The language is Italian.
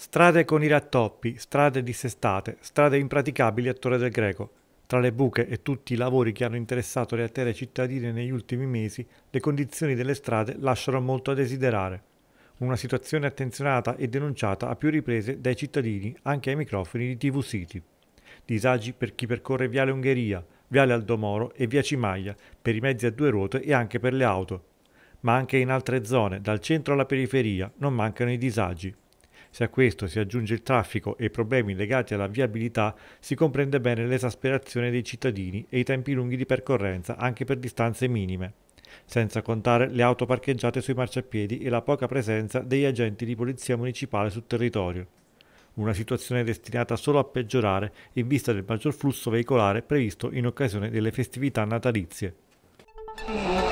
Strade con i rattoppi, strade dissestate, strade impraticabili a Torre del Greco. Tra le buche e tutti i lavori che hanno interessato le arterie cittadine negli ultimi mesi, le condizioni delle strade lasciano molto a desiderare. Una situazione attenzionata e denunciata a più riprese dai cittadini, anche ai microfoni di TV City. Disagi per chi percorre Viale Ungheria, Viale Aldomoro e Via Cimaglia, per i mezzi a due ruote e anche per le auto. Ma anche in altre zone, dal centro alla periferia, non mancano i disagi. Se a questo si aggiunge il traffico e i problemi legati alla viabilità, si comprende bene l'esasperazione dei cittadini e i tempi lunghi di percorrenza anche per distanze minime senza contare le auto parcheggiate sui marciapiedi e la poca presenza degli agenti di polizia municipale sul territorio. Una situazione destinata solo a peggiorare in vista del maggior flusso veicolare previsto in occasione delle festività natalizie.